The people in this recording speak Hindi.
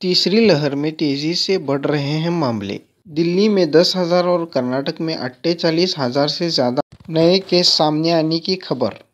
तीसरी लहर में तेजी से बढ़ रहे हैं मामले दिल्ली में दस हजार और कर्नाटक में चालीस हजार से ज्यादा नए केस सामने आने की खबर